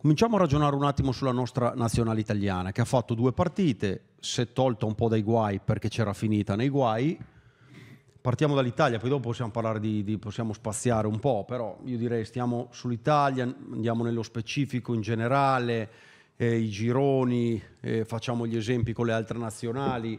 Cominciamo a ragionare un attimo sulla nostra nazionale italiana che ha fatto due partite, si è tolta un po' dai guai perché c'era finita nei guai. Partiamo dall'Italia, poi dopo possiamo parlare di, di possiamo spaziare un po', però io direi stiamo sull'Italia, andiamo nello specifico in generale, eh, i gironi, eh, facciamo gli esempi con le altre nazionali.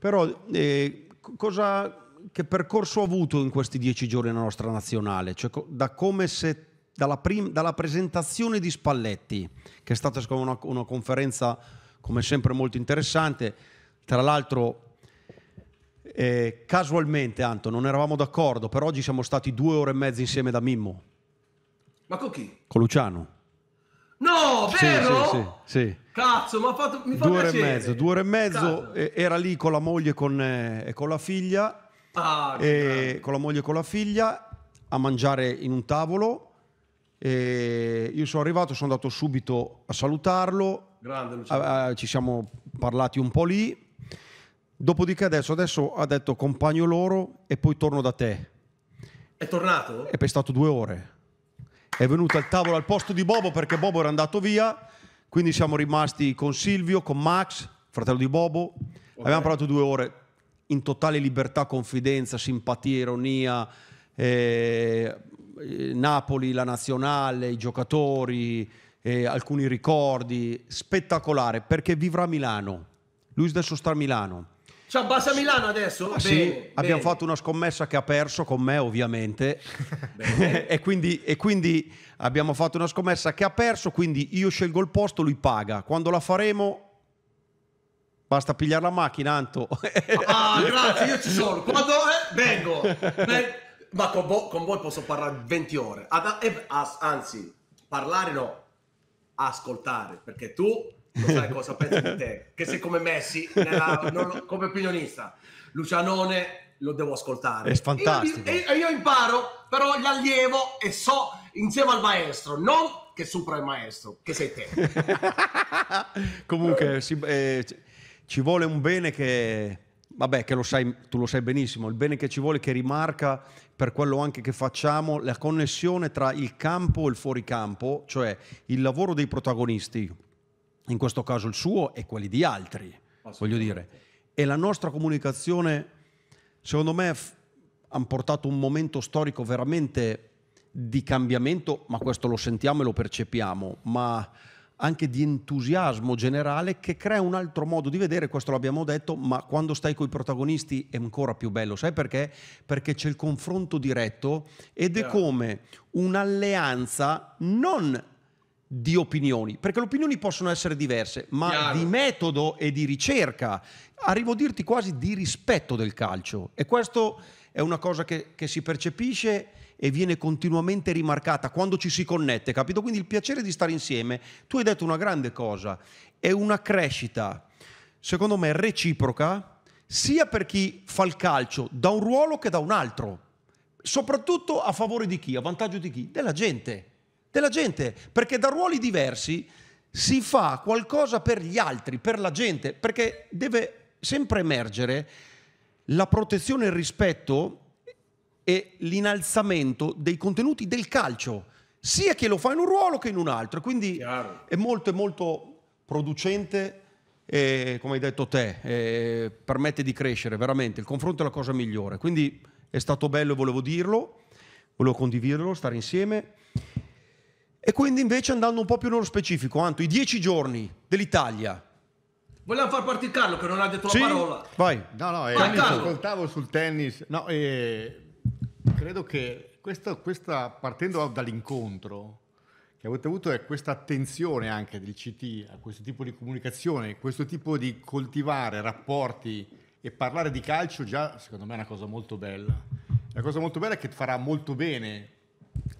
Però eh, cosa, che percorso ha avuto in questi dieci giorni la nostra nazionale? Cioè, da come si è dalla, prim- dalla presentazione di Spalletti, che è stata una, una conferenza come sempre molto interessante, tra l'altro eh, casualmente, Anto, non eravamo d'accordo, però oggi siamo stati due ore e mezza insieme da Mimmo. Ma con chi? Con Luciano. No, vero? Sì, sì, sì, sì. Cazzo, mi ha fatto mi fa due piacere. Ore e mezzo, due ore e mezzo, eh, era lì con la moglie e con, eh, con la figlia, ah, con la moglie e con la figlia a mangiare in un tavolo e eh, io sono arrivato, sono andato subito a salutarlo. Grande, a, ah, ah, ci siamo parlati un po' lì. Dopodiché adesso, adesso ha detto compagno loro e poi torno da te. È tornato? È stato due ore. È venuto al tavolo al posto di Bobo perché Bobo era andato via, quindi siamo rimasti con Silvio, con Max, fratello di Bobo. Okay. Abbiamo parlato due ore in totale libertà, confidenza, simpatia, ironia, eh, eh, Napoli, la nazionale, i giocatori, eh, alcuni ricordi, spettacolare, perché vivrà a Milano, lui adesso sta a Milano. Ci abbassa Milano adesso? Ah, bene, sì, bene. abbiamo fatto una scommessa che ha perso con me ovviamente e, quindi, e, quindi, abbiamo fatto una scommessa che ha perso, quindi io scelgo il posto, lui paga. Quando la faremo basta pigliare la macchina, Anto. ah, grazie, io ci sono. Quando eh, vengo. vengo. Ma con, vo- con, voi posso parlare 20 ore. Ad- e- as- anzi, parlare no, ascoltare, perché tu non sai cosa pensi di te, che sei come Messi, nella, non, come opinionista. Lucianone lo devo ascoltare. È fantastico. Io, io, io imparo, però gli allievo e so insieme al maestro, non che supera il maestro, che sei te. Comunque, si, eh, ci vuole un bene che... Vabbè, che lo sai, tu lo sai benissimo, il bene che ci vuole che rimarca per quello anche che facciamo, la connessione tra il campo e il fuoricampo, cioè il lavoro dei protagonisti, in questo caso il suo e quelli di altri, voglio dire. E la nostra comunicazione, secondo me, f- hanno portato un momento storico veramente di cambiamento, ma questo lo sentiamo e lo percepiamo, ma anche di entusiasmo generale che crea un altro modo di vedere, questo l'abbiamo detto, ma quando stai con i protagonisti è ancora più bello, sai perché? Perché c'è il confronto diretto ed è come un'alleanza non di opinioni, perché le opinioni possono essere diverse, ma Chiaro. di metodo e di ricerca, arrivo a dirti quasi di rispetto del calcio e questo è una cosa che, che si percepisce e viene continuamente rimarcata quando ci si connette, capito? Quindi il piacere di stare insieme, tu hai detto una grande cosa, è una crescita, secondo me, reciproca, sia per chi fa il calcio da un ruolo che da un altro, soprattutto a favore di chi, a vantaggio di chi? Della gente, della gente, perché da ruoli diversi si fa qualcosa per gli altri, per la gente, perché deve sempre emergere la protezione e il rispetto è l'innalzamento dei contenuti del calcio, sia che lo fa in un ruolo che in un altro. Quindi Chiaro. è molto, molto producente e, come hai detto te, eh, permette di crescere, veramente. Il confronto è la cosa migliore. Quindi è stato bello e volevo dirlo, volevo condividerlo, stare insieme. E quindi invece andando un po' più nello specifico, Anto, i dieci giorni dell'Italia. Vogliamo far partire Carlo che non ha detto sì? la parola. Vai. No, no, eh, ascoltavo sul tennis. No, eh, credo che questa, questa, partendo dall'incontro che avete avuto è questa attenzione anche del CT a questo tipo di comunicazione, questo tipo di coltivare rapporti e parlare di calcio già secondo me è una cosa molto bella. La cosa molto bella è che farà molto bene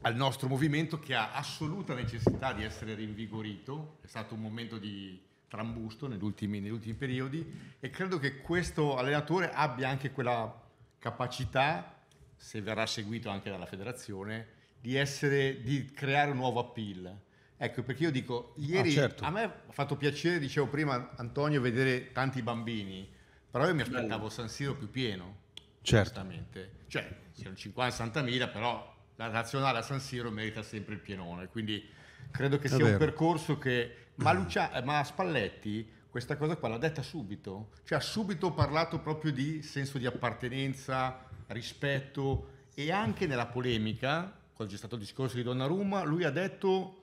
al nostro movimento che ha assoluta necessità di essere rinvigorito, è stato un momento di trambusto negli ultimi, negli ultimi periodi e credo che questo allenatore abbia anche quella capacità se verrà seguito anche dalla federazione, di, essere, di creare un nuovo appeal. Ecco, perché io dico, ieri ah, certo. a me ha fatto piacere, dicevo prima Antonio, vedere tanti bambini, però io mi aspettavo San Siro più pieno. certamente. Cioè, siano 50-60 però la nazionale a San Siro merita sempre il pienone, quindi credo che sia un percorso che... Ma, Lucia... Ma Spalletti questa cosa qua l'ha detta subito, cioè ha subito parlato proprio di senso di appartenenza, rispetto e anche nella polemica, quando c'è stato il discorso di Donnarumma, lui ha detto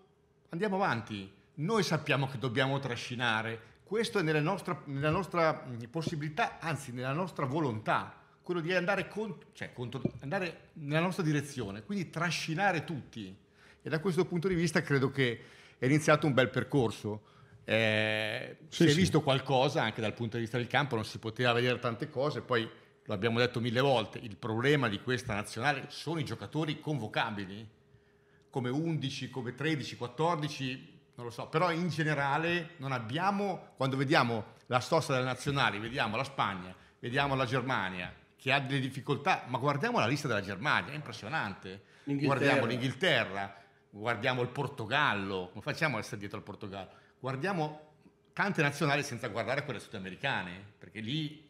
andiamo avanti, noi sappiamo che dobbiamo trascinare, questo è nella nostra, nella nostra mm, possibilità, anzi nella nostra volontà, quello di andare, contro, cioè contro, andare nella nostra direzione, quindi trascinare tutti. E da questo punto di vista credo che è iniziato un bel percorso eh, sì, si è visto qualcosa anche dal punto di vista del campo, non si poteva vedere tante cose, poi l'abbiamo detto mille volte, il problema di questa nazionale sono i giocatori convocabili, come 11, come 13, 14, non lo so, però in generale non abbiamo, quando vediamo la storia delle nazionali, vediamo la Spagna, vediamo la Germania, che ha delle difficoltà, ma guardiamo la lista della Germania, è impressionante, L'Inghilterra. guardiamo l'Inghilterra, guardiamo il Portogallo, come facciamo ad essere dietro al Portogallo? guardiamo tante nazionali senza guardare quelle sudamericane, perché lì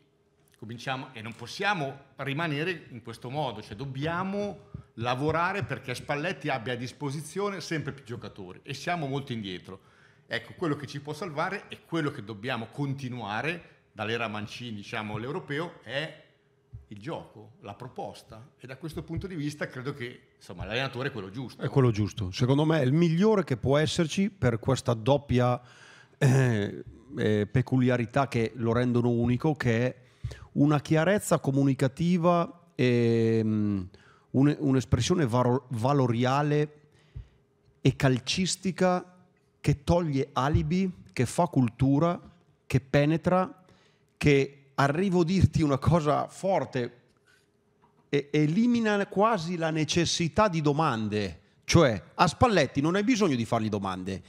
cominciamo e non possiamo rimanere in questo modo, cioè dobbiamo lavorare perché Spalletti abbia a disposizione sempre più giocatori e siamo molto indietro. Ecco, quello che ci può salvare e quello che dobbiamo continuare dall'era Mancini, diciamo, l'europeo, è il gioco, la proposta e da questo punto di vista credo che insomma, l'allenatore è quello giusto. È quello giusto, secondo me è il migliore che può esserci per questa doppia eh, eh, peculiarità che lo rendono unico, che è una chiarezza comunicativa e um, un, un'espressione varo- valoriale e calcistica che toglie alibi, che fa cultura, che penetra, che arrivo a dirti una cosa forte, e elimina quasi la necessità di domande. Cioè, a Spalletti non hai bisogno di fargli domande,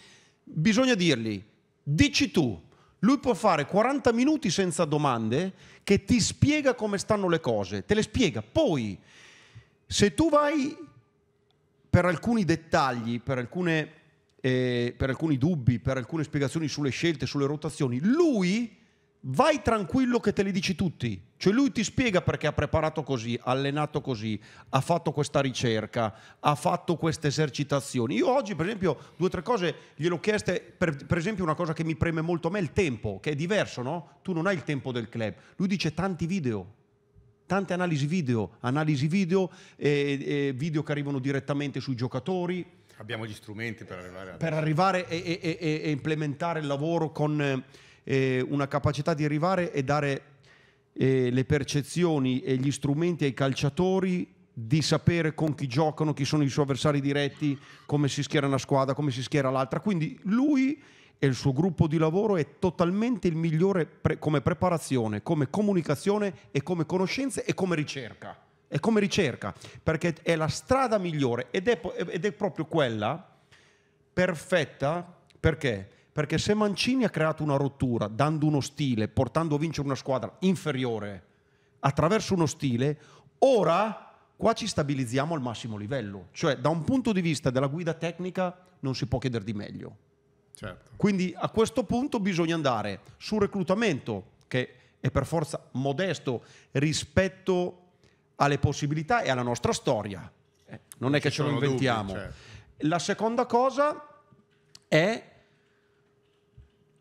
bisogna dirgli, dici tu, lui può fare 40 minuti senza domande che ti spiega come stanno le cose, te le spiega. Poi, se tu vai per alcuni dettagli, per, alcune, eh, per alcuni dubbi, per alcune spiegazioni sulle scelte, sulle rotazioni, lui vai tranquillo che te li dici tutti. Cioè lui ti spiega perché ha preparato così, ha allenato così, ha fatto questa ricerca, ha fatto queste esercitazioni. Io oggi, per esempio, due o tre cose gliel'ho chieste, per, per, esempio una cosa che mi preme molto a me è il tempo, che è diverso, no? Tu non hai il tempo del club. Lui dice tanti video, tante analisi video, analisi video, eh, eh, video che arrivano direttamente sui giocatori. Abbiamo gli strumenti per arrivare a... Per arrivare e, e, e, e implementare il lavoro con... Eh, eh, una capacità di arrivare e dare eh, le percezioni e gli strumenti ai calciatori di sapere con chi giocano, chi sono i suoi avversari diretti, come si schiera una squadra, come si schiera l'altra. Quindi lui e il suo gruppo di lavoro è totalmente il migliore pre- come preparazione, come comunicazione e come conoscenze e come ricerca. È come ricerca, perché è la strada migliore ed è, ed è proprio quella perfetta perché? Perché se Mancini ha creato una rottura, dando uno stile, portando a vincere una squadra inferiore attraverso uno stile, ora qua ci stabilizziamo al massimo livello. Cioè, da un punto di vista della guida tecnica non si può chiedere di meglio. Certo. Quindi a questo punto bisogna andare sul reclutamento, che è per forza modesto rispetto alle possibilità e alla nostra storia. Non, eh, non è che ce lo inventiamo. Dubbi, certo. La seconda cosa è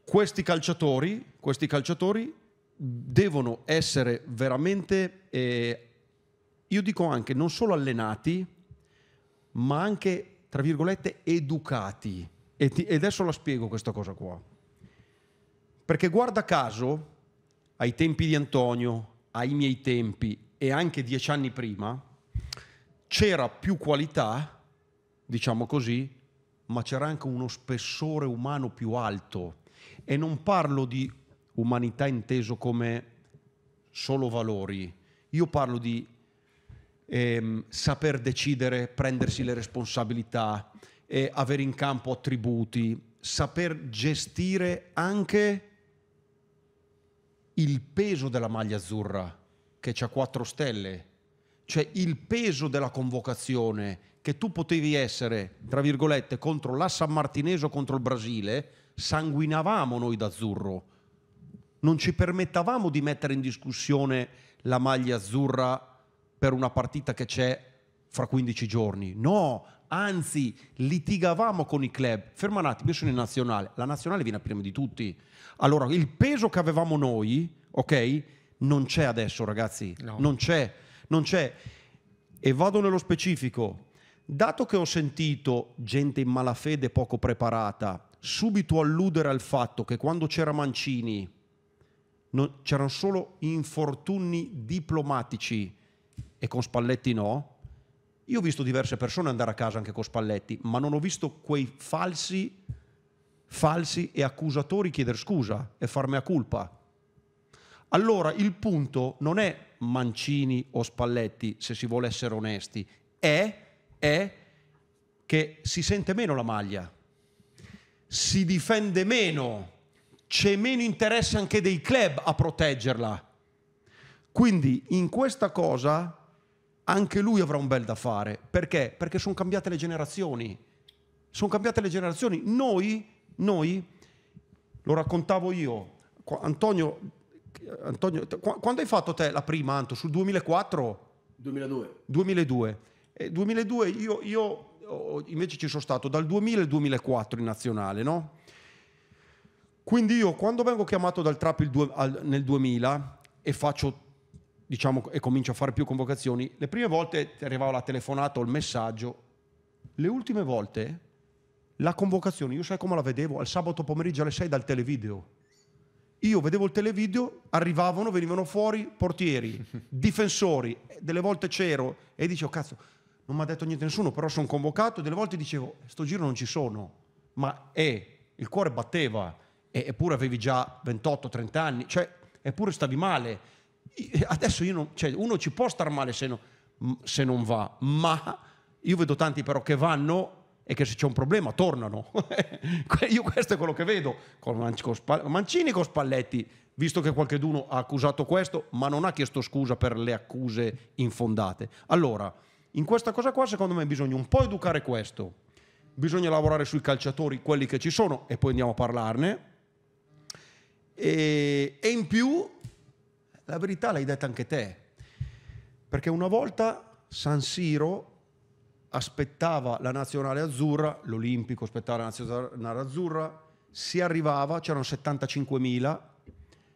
questi calciatori, questi calciatori devono essere veramente, eh, io dico anche, non solo allenati, ma anche, tra virgolette, educati. E, ti, e adesso la spiego questa cosa qua. Perché guarda caso, ai tempi di Antonio, ai miei tempi e anche dieci anni prima, c'era più qualità, diciamo così, ma c'era anche uno spessore umano più alto e non parlo di umanità inteso come solo valori, io parlo di ehm, saper decidere, prendersi le responsabilità, eh, avere in campo attributi, saper gestire anche il peso della maglia azzurra che c'ha quattro stelle, cioè il peso della convocazione che tu potevi essere, tra virgolette, contro la San Martinese o contro il Brasile, sanguinavamo noi d'azzurro, non ci permettavamo di mettere in discussione la maglia azzurra per una partita che c'è fra 15 giorni. No, anzi, litigavamo con i club. Ferma un attimo, io sono in nazionale. La nazionale viene prima di tutti. Allora, il peso che avevamo noi, ok, non c'è adesso, ragazzi. No. Non c'è, non c'è. E vado nello specifico. Dato che ho sentito gente in malafede poco preparata subito alludere al fatto che quando c'era Mancini non, c'erano solo infortuni diplomatici e con Spalletti no, io ho visto diverse persone andare a casa anche con Spalletti, ma non ho visto quei falsi, falsi e accusatori chiedere scusa e farmi a colpa. Allora il punto non è Mancini o Spalletti, se si vuole essere onesti, è è che si sente meno la maglia, si difende meno, c'è meno interesse anche dei club a proteggerla. Quindi in questa cosa anche lui avrà un bel da fare. Perché? Perché sono cambiate le generazioni. Sono cambiate le generazioni. Noi, noi, lo raccontavo io, Antonio, Antonio quando hai fatto te la prima, Anto, sul 2004? 2002. 2002. 2002 eh, io, io, invece ci sono stato dal 2000 al 2004 in nazionale, no? Quindi io quando vengo chiamato dal Trap du- al, nel 2000 e faccio diciamo e comincio a fare più convocazioni, le prime volte arrivava la telefonata o il messaggio, le ultime volte la convocazione, io sai come la vedevo? Al sabato pomeriggio alle 6 dal televideo. Io vedevo il televideo, arrivavano, venivano fuori portieri, difensori, delle volte c'ero e dicevo, cazzo, non mi ha detto niente nessuno, però sono convocato, e delle volte dicevo, sto giro non ci sono, ma eh, il cuore batteva, e, eppure avevi già 28-30 anni, cioè, eppure stavi male. Adesso non, cioè, uno ci può star male se, no, se non va, ma io vedo tanti però che vanno e che se c'è un problema tornano. Io questo è quello che vedo con Mancini e con Spalletti, visto che qualcheduno ha accusato questo, ma non ha chiesto scusa per le accuse infondate. Allora, in questa cosa qua secondo me bisogna un po' educare questo, bisogna lavorare sui calciatori, quelli che ci sono, e poi andiamo a parlarne. E, e in più, la verità l'hai detta anche te, perché una volta San Siro aspettava la nazionale azzurra, l'Olimpico aspettava la nazionale azzurra, si arrivava, c'erano 75.000,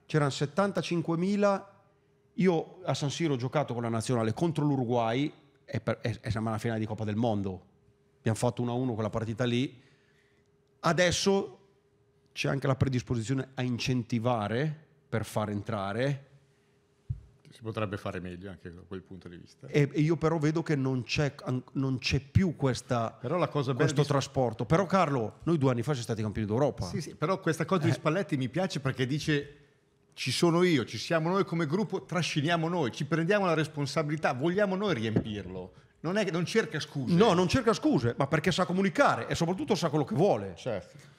c'erano 75.000, io a San Siro ho giocato con la nazionale contro l'Uruguay, è, per, e, e siamo alla finale di Coppa del Mondo. Abbiamo fatto 1-1 quella partita lì. Adesso c'è anche la predisposizione a incentivare per far entrare. Si potrebbe fare meglio anche da quel punto di vista. E, io però vedo che non c'è, non c'è più questa, questo di... trasporto. Però Carlo, noi due anni fa siamo stati campioni d'Europa. Sì, sì, però questa cosa eh. di Spalletti mi piace perché dice ci sono io, ci siamo noi come gruppo, trasciniamo noi, ci prendiamo la responsabilità, vogliamo noi riempirlo. Non, è che, non cerca scuse. No, non cerca scuse, ma perché sa comunicare e soprattutto sa quello che vuole. Certo.